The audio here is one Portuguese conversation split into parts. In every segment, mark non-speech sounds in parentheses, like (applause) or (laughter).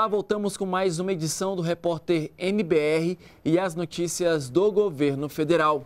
Olá, voltamos com mais uma edição do Repórter MBR e as notícias do governo federal.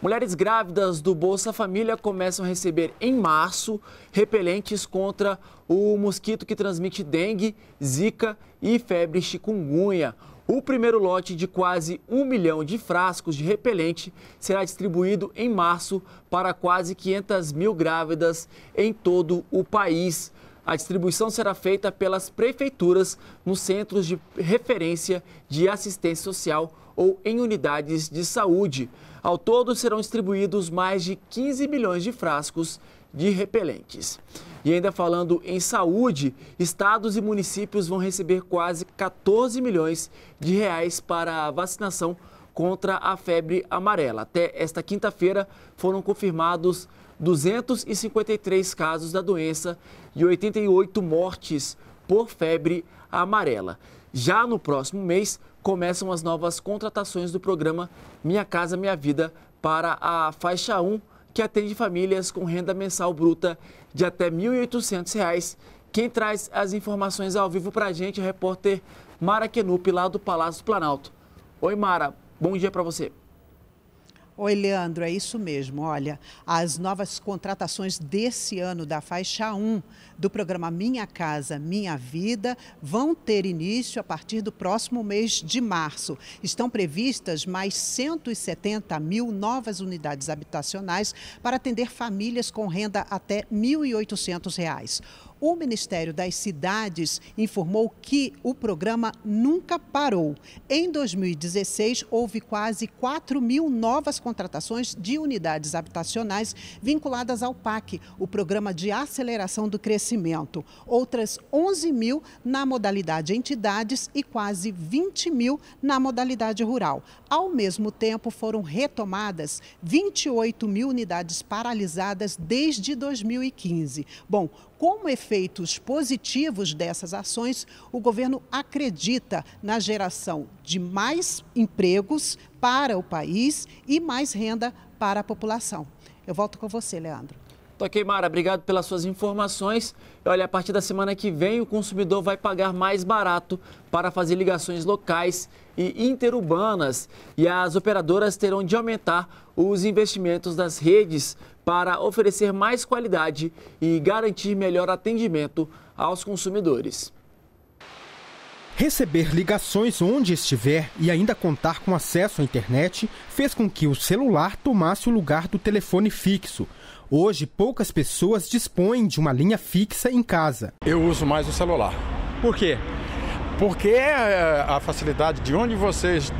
Mulheres grávidas do Bolsa Família começam a receber em março repelentes contra o mosquito que transmite dengue, zika e febre chikungunya. O primeiro lote de quase um milhão de frascos de repelente será distribuído em março para quase 500 mil grávidas em todo o país. A distribuição será feita pelas prefeituras nos centros de referência de assistência social ou em unidades de saúde. Ao todo, serão distribuídos mais de 15 milhões de frascos de repelentes. E ainda falando em saúde, estados e municípios vão receber quase 14 milhões de reais para a vacinação contra a febre amarela. Até esta quinta-feira foram confirmados 253 casos da doença e 88 mortes por febre amarela. Já no próximo mês, começam as novas contratações do programa Minha Casa Minha Vida para a faixa 1, que atende famílias com renda mensal bruta de até R$ 1.800. Quem traz as informações ao vivo para a gente é o repórter Mara Kenup, lá do Palácio do Planalto. Oi, Mara. Bom dia para você. Oi, Leandro, é isso mesmo. Olha, as novas contratações desse ano da faixa 1 do programa Minha Casa Minha Vida vão ter início a partir do próximo mês de março. Estão previstas mais 170 mil novas unidades habitacionais para atender famílias com renda até R$ 1.800 o Ministério das Cidades informou que o programa nunca parou. Em 2016, houve quase 4 mil novas contratações de unidades habitacionais vinculadas ao PAC, o Programa de Aceleração do Crescimento. Outras 11 mil na modalidade entidades e quase 20 mil na modalidade rural. Ao mesmo tempo, foram retomadas 28 mil unidades paralisadas desde 2015. Bom, como efeitos positivos dessas ações, o governo acredita na geração de mais empregos para o país e mais renda para a população. Eu volto com você, Leandro. Tá ok, Mara, obrigado pelas suas informações. Olha, a partir da semana que vem, o consumidor vai pagar mais barato para fazer ligações locais e interurbanas e as operadoras terão de aumentar os investimentos das redes para oferecer mais qualidade e garantir melhor atendimento aos consumidores. Receber ligações onde estiver e ainda contar com acesso à internet fez com que o celular tomasse o lugar do telefone fixo. Hoje, poucas pessoas dispõem de uma linha fixa em casa. Eu uso mais o celular. Por quê? Porque eh, a facilidade de onde vocês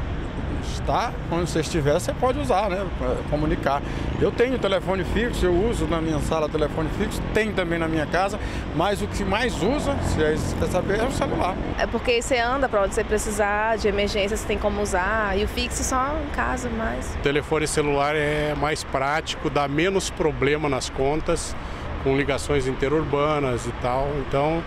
está onde você estiver, você pode usar, né? Comunicar. Eu tenho telefone fixo, eu uso na minha sala telefone fixo, tem também na minha casa, mas o que mais usa, se é quer saber, é o celular. É porque você anda para onde você precisar, de emergência você tem como usar, e o fixo só em casa mais. O telefone celular é mais prático, dá menos problema nas contas, com ligações interurbanas e tal. Então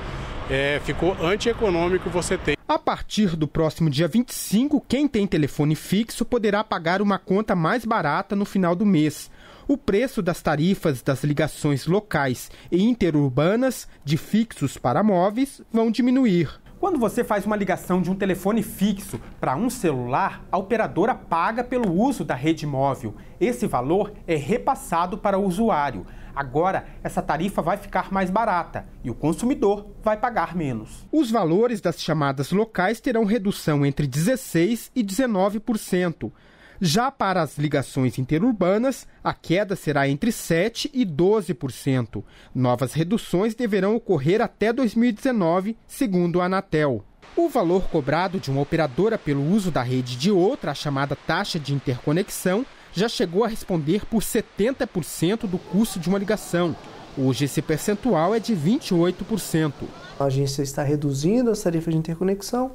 é, ficou antieconômico você ter. A partir do próximo dia 25, quem tem telefone fixo poderá pagar uma conta mais barata no final do mês. O preço das tarifas das ligações locais e interurbanas de fixos para móveis vão diminuir. Quando você faz uma ligação de um telefone fixo para um celular, a operadora paga pelo uso da rede móvel. Esse valor é repassado para o usuário. Agora, essa tarifa vai ficar mais barata e o consumidor vai pagar menos. Os valores das chamadas locais terão redução entre 16% e 19%. Já para as ligações interurbanas, a queda será entre 7% e 12%. Novas reduções deverão ocorrer até 2019, segundo a Anatel. O valor cobrado de uma operadora pelo uso da rede de outra, a chamada taxa de interconexão, já chegou a responder por 70% do custo de uma ligação. Hoje esse percentual é de 28%. A agência está reduzindo as tarifas de interconexão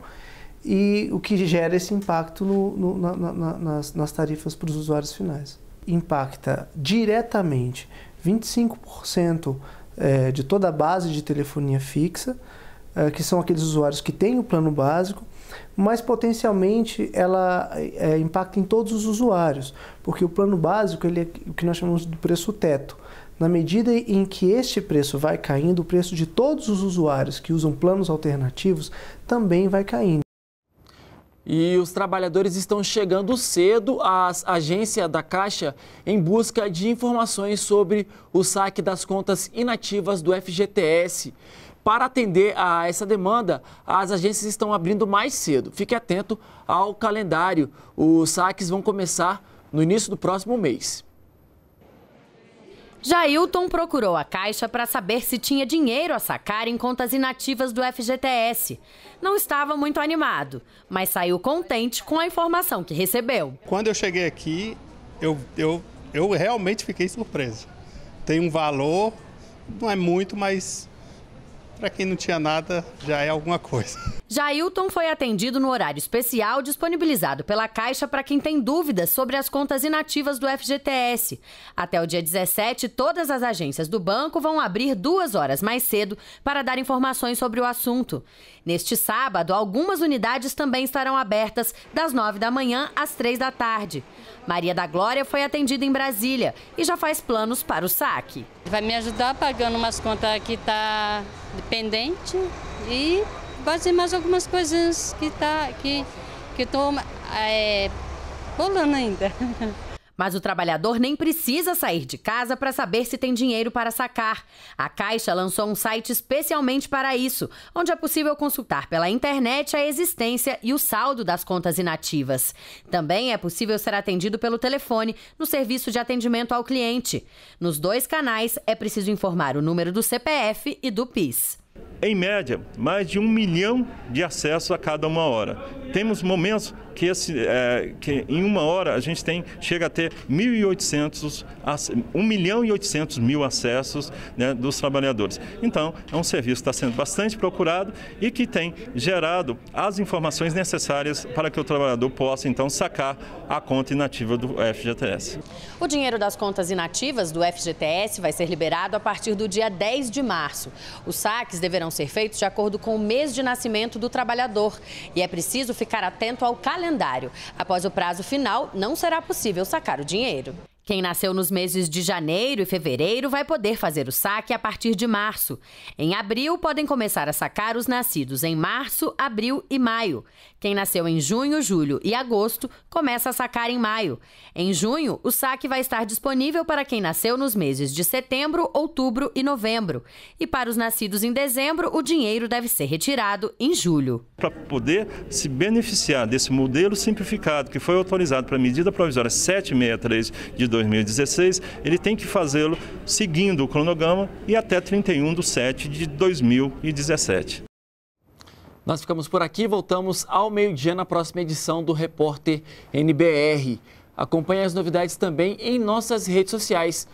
e o que gera esse impacto no, no, na, na, nas, nas tarifas para os usuários finais. Impacta diretamente 25% é, de toda a base de telefonia fixa, é, que são aqueles usuários que têm o plano básico, mas potencialmente ela é, impacta em todos os usuários, porque o plano básico ele é o que nós chamamos de preço teto. Na medida em que este preço vai caindo, o preço de todos os usuários que usam planos alternativos também vai caindo. E os trabalhadores estão chegando cedo à agência da Caixa em busca de informações sobre o saque das contas inativas do FGTS. Para atender a essa demanda, as agências estão abrindo mais cedo. Fique atento ao calendário. Os saques vão começar no início do próximo mês. Jailton procurou a Caixa para saber se tinha dinheiro a sacar em contas inativas do FGTS. Não estava muito animado, mas saiu contente com a informação que recebeu. Quando eu cheguei aqui, eu, eu, eu realmente fiquei surpreso. Tem um valor, não é muito, mas para quem não tinha nada, já é alguma coisa. Jailton foi atendido no horário especial disponibilizado pela Caixa para quem tem dúvidas sobre as contas inativas do FGTS. Até o dia 17, todas as agências do banco vão abrir duas horas mais cedo para dar informações sobre o assunto. Neste sábado, algumas unidades também estarão abertas das 9 da manhã às 3 da tarde. Maria da Glória foi atendida em Brasília e já faz planos para o saque. Vai me ajudar pagando umas contas que tá dependente e fazer mais algumas coisas que tá que que estou é, bolando ainda. (laughs) Mas o trabalhador nem precisa sair de casa para saber se tem dinheiro para sacar. A Caixa lançou um site especialmente para isso, onde é possível consultar pela internet a existência e o saldo das contas inativas. Também é possível ser atendido pelo telefone no serviço de atendimento ao cliente. Nos dois canais é preciso informar o número do CPF e do PIS. Em média, mais de um milhão de acessos a cada uma hora. Temos momentos que, esse, é, que em uma hora a gente tem, chega a ter 1.800, 1 milhão e 800 mil acessos né, dos trabalhadores. Então, é um serviço que está sendo bastante procurado e que tem gerado as informações necessárias para que o trabalhador possa, então, sacar a conta inativa do FGTS. O dinheiro das contas inativas do FGTS vai ser liberado a partir do dia 10 de março. Os saques deverão ser feitos de acordo com o mês de nascimento do trabalhador e é preciso ficar atento ao calendário calendário. Após o prazo final, não será possível sacar o dinheiro. Quem nasceu nos meses de janeiro e fevereiro vai poder fazer o saque a partir de março. Em abril, podem começar a sacar os nascidos em março, abril e maio. Quem nasceu em junho, julho e agosto começa a sacar em maio. Em junho, o saque vai estar disponível para quem nasceu nos meses de setembro, outubro e novembro. E para os nascidos em dezembro, o dinheiro deve ser retirado em julho. Para poder se beneficiar desse modelo simplificado que foi autorizado para a medida provisória 763 de 2020, 2016, ele tem que fazê-lo seguindo o cronograma e até 31 de 7 de 2017. Nós ficamos por aqui, voltamos ao meio-dia na próxima edição do Repórter NBR. Acompanhe as novidades também em nossas redes sociais.